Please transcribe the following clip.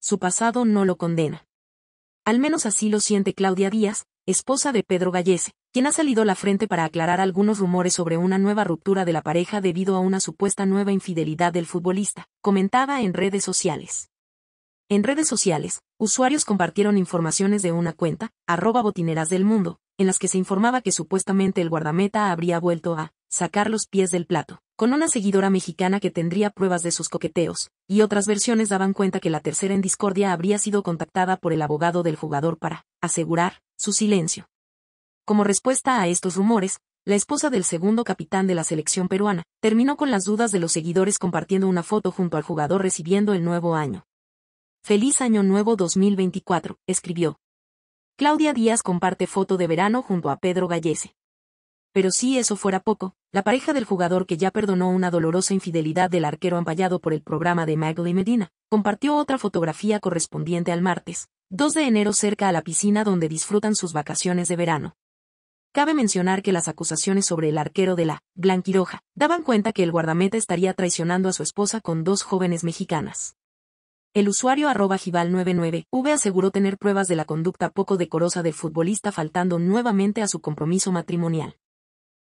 su pasado no lo condena. Al menos así lo siente Claudia Díaz, esposa de Pedro Gallese, quien ha salido a la frente para aclarar algunos rumores sobre una nueva ruptura de la pareja debido a una supuesta nueva infidelidad del futbolista, comentada en redes sociales. En redes sociales, usuarios compartieron informaciones de una cuenta, arroba botineras del mundo, en las que se informaba que supuestamente el guardameta habría vuelto a sacar los pies del plato, con una seguidora mexicana que tendría pruebas de sus coqueteos, y otras versiones daban cuenta que la tercera en discordia habría sido contactada por el abogado del jugador para asegurar su silencio. Como respuesta a estos rumores, la esposa del segundo capitán de la selección peruana, terminó con las dudas de los seguidores compartiendo una foto junto al jugador recibiendo el nuevo año. Feliz Año Nuevo 2024, escribió. Claudia Díaz comparte foto de verano junto a Pedro Gallese. Pero si eso fuera poco, la pareja del jugador que ya perdonó una dolorosa infidelidad del arquero ampallado por el programa de Magley Medina, compartió otra fotografía correspondiente al martes, 2 de enero cerca a la piscina donde disfrutan sus vacaciones de verano. Cabe mencionar que las acusaciones sobre el arquero de la Blanquiroja daban cuenta que el guardameta estaría traicionando a su esposa con dos jóvenes mexicanas. El usuario arroba 99 v aseguró tener pruebas de la conducta poco decorosa del futbolista faltando nuevamente a su compromiso matrimonial.